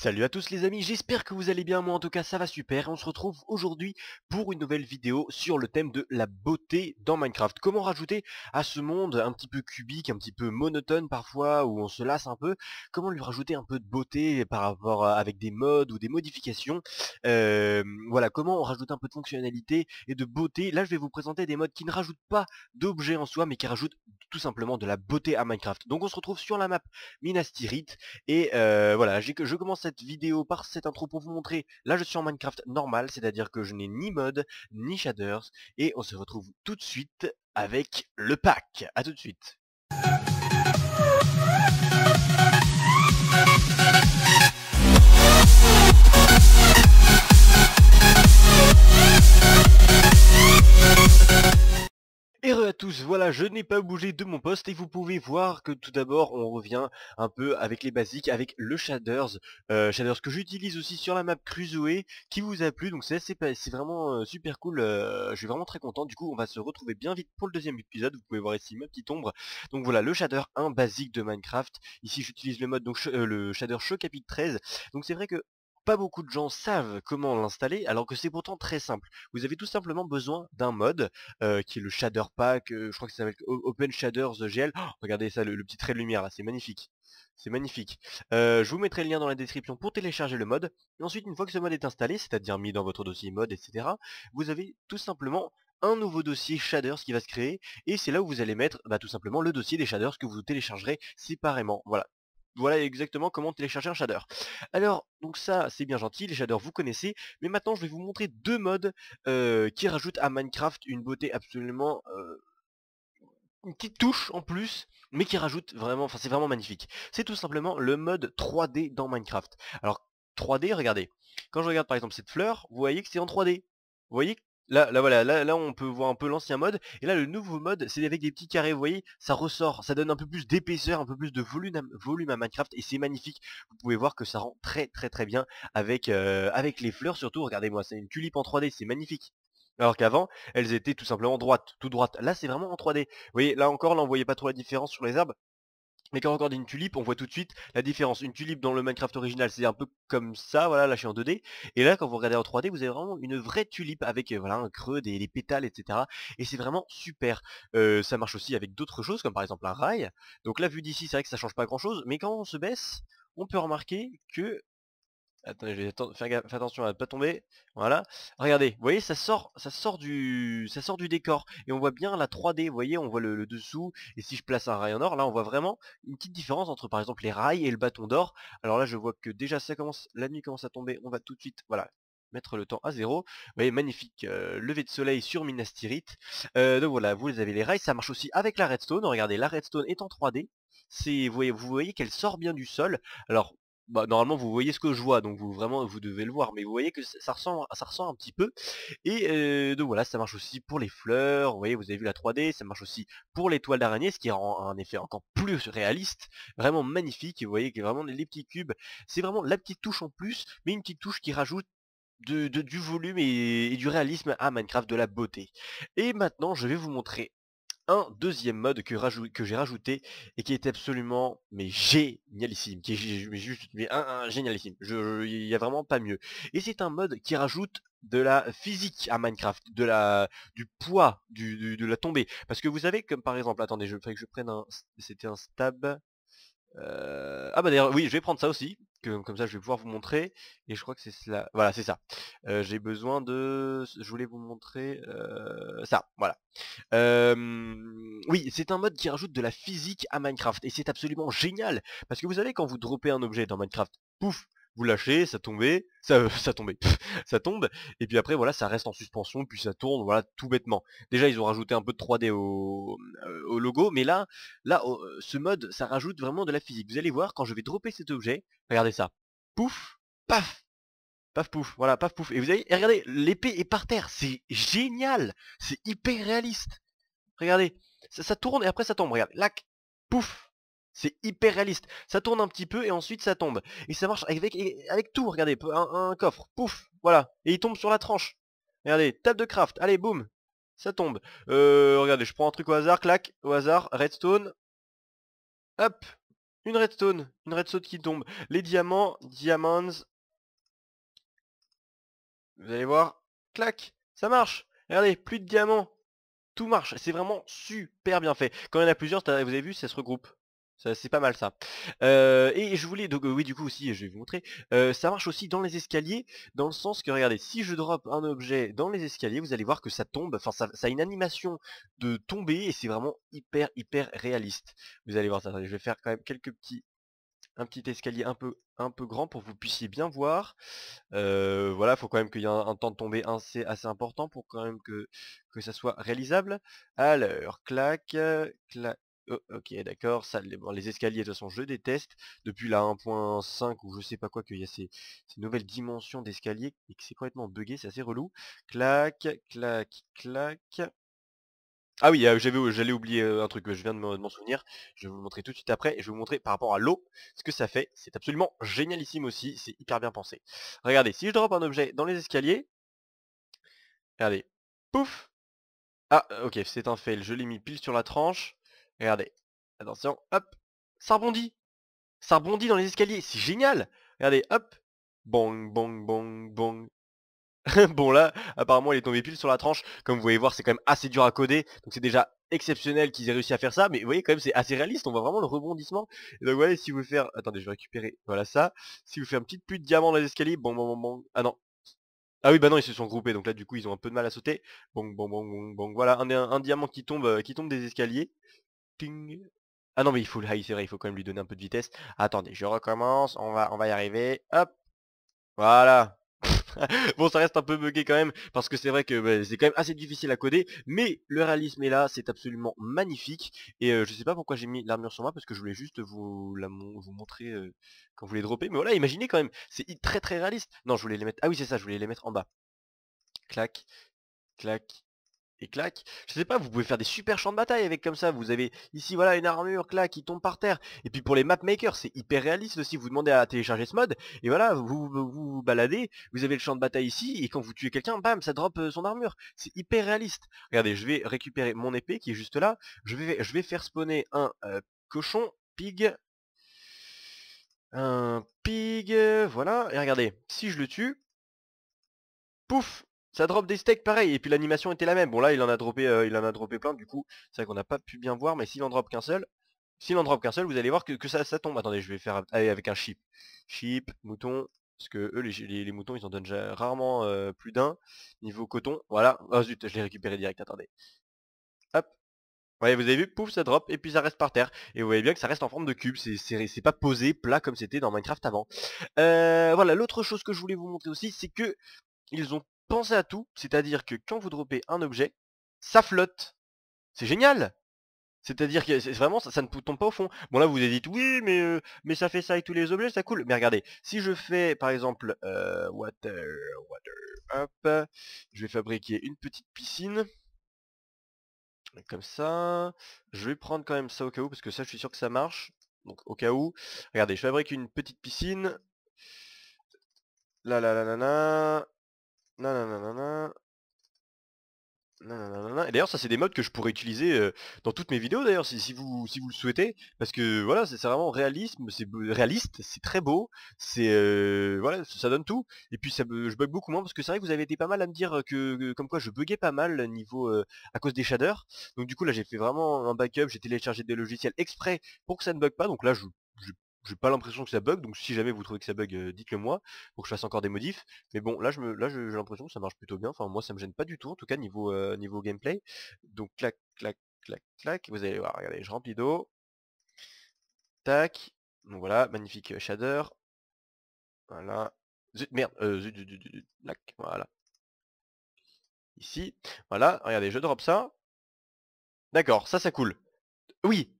Salut à tous les amis, j'espère que vous allez bien, moi en tout cas ça va super, on se retrouve aujourd'hui pour une nouvelle vidéo sur le thème de la beauté dans Minecraft. Comment rajouter à ce monde un petit peu cubique, un petit peu monotone parfois, où on se lasse un peu, comment lui rajouter un peu de beauté par rapport avec des modes ou des modifications, euh, voilà, comment on rajoute un peu de fonctionnalité et de beauté. Là je vais vous présenter des modes qui ne rajoutent pas d'objets en soi, mais qui rajoutent tout simplement de la beauté à Minecraft. Donc on se retrouve sur la map Minas Tirith, et euh, voilà, je commence cette vidéo, par cette intro pour vous montrer. Là, je suis en Minecraft normal, c'est-à-dire que je n'ai ni mode, ni shaders. Et on se retrouve tout de suite avec le pack. à tout de suite. je n'ai pas bougé de mon poste et vous pouvez voir que tout d'abord on revient un peu avec les basiques, avec le shaders, euh, shaders que j'utilise aussi sur la map Crusoe, qui vous a plu, donc c'est vraiment euh, super cool, euh, je suis vraiment très content, du coup on va se retrouver bien vite pour le deuxième épisode, vous pouvez voir ici ma petite ombre, donc voilà, le shader 1 basique de Minecraft, ici j'utilise le mode, donc le shader Show Capit 13, donc c'est vrai que pas beaucoup de gens savent comment l'installer, alors que c'est pourtant très simple. Vous avez tout simplement besoin d'un mode, euh, qui est le Shader Pack, euh, je crois que ça s'appelle Open Shaders GL. Oh, regardez ça, le, petit trait de lumière là, c'est magnifique. C'est magnifique. Euh, je vous mettrai le lien dans la description pour télécharger le mode. Et ensuite, une fois que ce mode est installé, c'est-à-dire mis dans votre dossier mode, etc., vous avez tout simplement un nouveau dossier shaders qui va se créer et c'est là où vous allez mettre bah, tout simplement le dossier des shaders que vous téléchargerez séparément. Voilà, voilà exactement comment télécharger un shader. Alors, donc ça, c'est bien gentil, les shaders vous connaissez, mais maintenant je vais vous montrer deux modes qui rajoutent à Minecraft une beauté absolument... une petite touche en plus, mais qui rajoute vraiment, enfin c'est vraiment magnifique. C'est tout simplement le mode 3D dans Minecraft. Alors 3D, regardez. Quand je regarde par exemple cette fleur, vous voyez que c'est en 3D. Vous voyez Là, voilà, là, on peut voir un peu l'ancien mode, et là le nouveau mode c'est avec des petits carrés, vous voyez, ça ressort, ça donne un peu plus d'épaisseur, un peu plus de volume à, Minecraft, et c'est magnifique, vous pouvez voir que ça rend très très très bien avec, euh, avec les fleurs surtout, regardez-moi, c'est une tulipe en 3D, c'est magnifique. Alors qu'avant, elles étaient tout simplement droites, tout droites. Là, c'est vraiment en 3D. Vous voyez, là encore, là, on voyait pas trop la différence sur les herbes mais quand on regarde une tulipe, on voit tout de suite la différence. Une tulipe dans le Minecraft original, c'est un peu comme ça, voilà, là je en 2D. Et là, quand vous regardez en 3D, vous avez vraiment une vraie tulipe avec euh, voilà, un creux, des, pétales, etc. Et c'est vraiment super. ça marche aussi avec d'autres choses, comme par exemple un rail. Donc là, vu d'ici, c'est vrai que ça change pas grand-chose. Mais quand on se baisse, on peut remarquer que Attendez, je attention à ne pas tomber. Voilà. Regardez, vous voyez, ça sort, ça sort du, ça sort du décor et on voit bien la 3D. Vous voyez, on voit le, dessous. Et si je place un rail en or, là, on voit vraiment une petite différence entre, par exemple, les rails et le bâton d'or. Alors là, je vois que déjà, ça commence, la nuit commence à tomber. On va tout de suite, voilà, mettre le temps à zéro. Vous voyez, magnifique euh, lever de soleil sur Minas euh, donc voilà, vous avez les rails, ça marche aussi avec la redstone. Regardez, la redstone est en 3D. Vous voyez, vous voyez qu'elle sort bien du sol. Alors, bah, normalement vous voyez ce que je vois, donc vous vraiment vous devez le voir, mais vous voyez que ça ressemble, ça ressemble un petit peu. Et donc voilà, ça marche aussi pour les fleurs, vous voyez, vous avez vu la 3D, ça marche aussi pour l'étoile d'araignée, ce qui rend un effet encore plus réaliste, vraiment magnifique, vous voyez que vraiment les petits cubes, c'est vraiment la petite touche en plus, mais une petite touche qui rajoute du volume et, du réalisme à Minecraft, de la beauté. Et maintenant, je vais vous montrer un deuxième mode que, que j'ai rajouté et qui est absolument mais génialissime, qui juste un, génialissime. Il n'y a vraiment pas mieux. Et c'est un mode qui rajoute de la physique à Minecraft, de la du poids, du, de la tombée. Parce que vous savez, comme par exemple, attendez, je que je prenne un, c'était un stab. Euh, ah bah d'ailleurs, oui, je vais prendre ça aussi comme ça je vais pouvoir vous montrer. Et je crois que c'est cela. Voilà, c'est ça. J'ai besoin de. Je voulais vous montrer ça. Voilà. Oui, c'est un mode qui rajoute de la physique à Minecraft. Et c'est absolument génial. Parce que vous savez, quand vous dropez un objet dans Minecraft, pouf, vous lâchez, ça tombait, ça, ça tombait, ça tombe, et puis après voilà, ça reste en suspension, puis ça tourne, voilà, tout bêtement. Déjà ils ont rajouté un peu de 3D euh, au, logo, mais là, là, oh, euh, ce mode, ça rajoute vraiment de la physique. Vous allez voir, quand je vais dropper cet objet, regardez ça, pouf, paf, Paf pouf, voilà, paf pouf. Et vous allez, regardez, l'épée est par terre, c'est génial, c'est hyper réaliste. Regardez, ça, ça, tourne et après ça tombe, regardez, lac, pouf, c'est hyper réaliste. Ça tourne un petit peu et ensuite ça tombe. Et ça marche avec, avec tout, regardez, un, coffre, pouf, voilà. Et il tombe sur la tranche. Regardez, table de craft, allez, boum, ça tombe. Euh, regardez, je prends un truc au hasard, clac, au hasard, redstone. Hop, une redstone, une redstone qui tombe. Les diamants, diamonds. Vous allez voir, clac, ça marche. Regardez, plus de diamants, tout marche. C'est vraiment super bien fait. Quand il y en a plusieurs, vous avez vu, ça se regroupe. C'est pas mal ça. et je voulais, donc oui du coup aussi, je vais vous montrer, ça marche aussi dans les escaliers, dans le sens que regardez, si je drop un objet dans les escaliers, vous allez voir que ça tombe, enfin ça, a une animation de tomber et c'est vraiment hyper hyper réaliste. Vous allez voir ça, je vais faire quand même quelques petits, un petit escalier un peu, un peu grand pour que vous puissiez bien voir. voilà, faut quand même qu'il y ait un, temps de tomber assez, assez important pour quand même que, que ça soit réalisable. Alors, clac, clac Oh, ok, d'accord, ça, les, escaliers, de façon je déteste. Depuis la 1.5 ou je sais pas quoi, qu'il y a ces, nouvelles dimensions d'escalier et que c'est complètement buggé, c'est assez relou. Clac, clac, clac. Ah oui, j'allais oublier un truc, je viens de m'en souvenir, je vais vous le montrer tout de suite après, et je vais vous montrer par rapport à l'eau, ce que ça fait, c'est absolument génialissime aussi, c'est hyper bien pensé. Regardez, si je drop un objet dans les escaliers, regardez, pouf, ah ok, c'est un fail, je l'ai mis pile sur la tranche, Regardez. Attention, hop. Ça rebondit. Ça rebondit dans les escaliers. C'est génial. Regardez, hop. Bong, bong, bong, bong. bon là, apparemment il est tombé pile sur la tranche. Comme vous voyez voir, c'est quand même assez dur à coder. Donc c'est déjà exceptionnel qu'ils aient réussi à faire ça. Mais vous voyez quand même, c'est assez réaliste. On voit vraiment le rebondissement. donc voilà, si vous faire... Attendez, je vais récupérer. Voilà ça. Si vous faites un petit peu de diamant dans les escaliers. Bon, bon, bon, bon. Ah non. Ah oui, bah non, ils se sont groupés. Donc là, du coup, ils ont un peu de mal à sauter. Bon, bon, bon, bon, bon. Voilà, un, diamant qui tombe, euh, qui tombe des escaliers. Ah non mais il faut le high, ah il faut quand même lui donner un peu de vitesse. Attendez, je recommence, on va, on va y arriver. Hop Voilà bon ça reste un peu bugué quand même parce que c'est vrai que bah, c'est quand même assez difficile à coder mais le réalisme est là c'est absolument magnifique et je sais pas pourquoi j'ai mis l'armure sur moi parce que je voulais juste vous la vous montrer quand vous les dropper mais voilà imaginez quand même c'est très très réaliste non je voulais les mettre ah oui c'est ça je voulais les mettre en bas clac clac et clac. Je sais pas, vous pouvez faire des super champs de bataille avec comme ça. Vous avez ici voilà une armure, clac, qui tombe par terre. Et puis pour les mapmakers, c'est hyper réaliste aussi. Vous demandez à télécharger ce mode et voilà, vous vous, baladez, vous avez le champ de bataille ici et quand vous tuez quelqu'un, bam, ça drop euh, son armure. C'est hyper réaliste. Regardez, je vais récupérer mon épée qui est juste là. Je vais, je vais faire spawner un euh, cochon, pig, un pig, euh, voilà. Et regardez, si je le tue, pouf, ça drop des steaks pareil et puis l'animation était la même. Bon là il en a dropé euh, il en a dropé plein du coup c'est vrai qu'on n'a pas pu bien voir mais s'il en drop qu'un seul s'il en drop qu'un seul vous allez voir que, ça, tombe. Attendez je vais faire avec un chip. Chip, mouton, parce que eux les, moutons ils en donnent rarement euh, plus d'un. Niveau coton, voilà. Oh, zut, je l'ai récupéré direct, attendez. Hop, Ouais, vous avez vu, pouf, ça drop, et puis ça reste par terre. Et vous voyez bien que ça reste en forme de cube, c'est pas posé, plat, comme c'était dans Minecraft avant. Euh, voilà, l'autre chose que je voulais vous montrer aussi, c'est que ils ont pensez à tout, c'est-à-dire que quand vous dropez un objet, ça flotte. C'est génial c'est-à-dire que vraiment ça, ne tombe pas au fond. Bon là vous vous dites oui mais euh, mais ça fait ça avec tous les objets, ça coule. Mais regardez, si je fais par exemple euh, water, water, hop, je vais fabriquer une petite piscine. Comme ça. Je vais prendre quand même ça au cas où, parce que ça je suis sûr que ça marche. Donc au cas où. Regardez, je fabrique une petite piscine. Là là là là là. Et d'ailleurs ça c'est des modes que je pourrais utiliser dans toutes mes vidéos d'ailleurs si, vous, si vous le souhaitez parce que voilà c'est vraiment réalisme, c'est réaliste, c'est très beau, c'est voilà ça donne tout et puis je bug beaucoup moins parce que c'est vrai que vous avez été pas mal à me dire que, comme quoi je buguais pas mal niveau à cause des shaders donc du coup là j'ai fait vraiment un backup, j'ai téléchargé des logiciels exprès pour que ça ne bug pas donc là je j'ai pas l'impression que ça bug, donc si jamais vous trouvez que ça bug, euh, dites-le moi, pour que je fasse encore des modifs. Mais bon, là je me, là j'ai l'impression que ça marche plutôt bien. Enfin, moi ça me gêne pas du tout, en tout cas niveau euh, niveau gameplay. Donc clac, clac, clac, clac. Vous allez voir, regardez, je remplis d'eau. Tac. Donc voilà, magnifique euh, shader. Voilà. Zut, merde, euh, zut, zut, zut, zut, voilà. Ici, voilà, regardez, je drop ça. D'accord, ça, ça coule. Oui,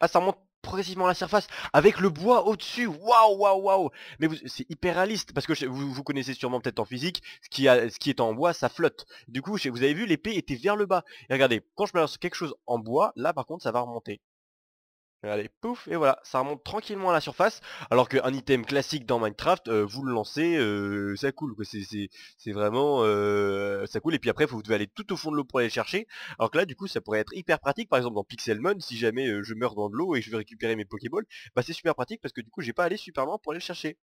ah, ça remonte progressivement la surface avec le bois au-dessus. Waouh, waouh, waouh. Mais c'est hyper réaliste parce que vous, vous, connaissez sûrement peut-être en physique, ce qui, a, ce qui est en bois, ça flotte. Du coup, vous avez vu, l'épée était vers le bas. Et regardez, quand je balance quelque chose en bois, là par contre, ça va remonter. Allez, pouf, et voilà, ça remonte tranquillement à la surface, alors qu'un item classique dans Minecraft, euh, vous le lancez, euh, ça coule, c'est vraiment, euh, ça coule, et puis après, vous devez aller tout au fond de l'eau pour aller chercher, alors que là, du coup, ça pourrait être hyper pratique, par exemple, dans Pixelmon, si jamais je meurs dans de l'eau et je veux récupérer mes Pokéballs, bah c'est super pratique, parce que du coup, j'ai pas à aller super loin pour aller le chercher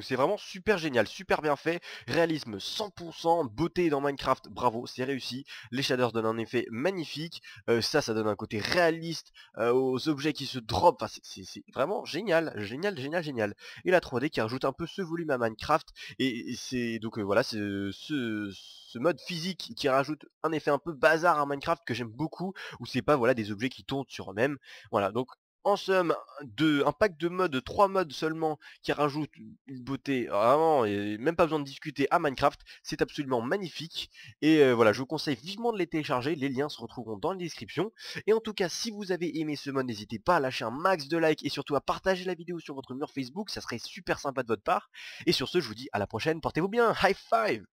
c'est vraiment super génial, super bien fait, réalisme 100%, beauté dans Minecraft, bravo, c'est réussi, les shaders donnent un effet magnifique, euh, ça, ça donne un côté réaliste euh, aux objets qui se drop, enfin c'est vraiment génial, génial, génial, génial. Et la 3D qui rajoute un peu ce volume à Minecraft, et, c'est donc euh, voilà, ce, ce mode physique qui rajoute un effet un peu bazar à Minecraft que j'aime beaucoup, où c'est pas voilà des objets qui tournent sur eux-mêmes, voilà, donc en somme un pack de modes, trois modes seulement, qui rajoute une beauté, vraiment, et même pas besoin de discuter à Minecraft, c'est absolument magnifique, et euh, voilà, je vous conseille vivement de les télécharger, les liens se retrouveront dans la description, et en tout cas, si vous avez aimé ce mode, n'hésitez pas à lâcher un max de likes, et surtout à partager la vidéo sur votre mur Facebook, ça serait super sympa de votre part, et sur ce, je vous dis à la prochaine, portez-vous bien, high five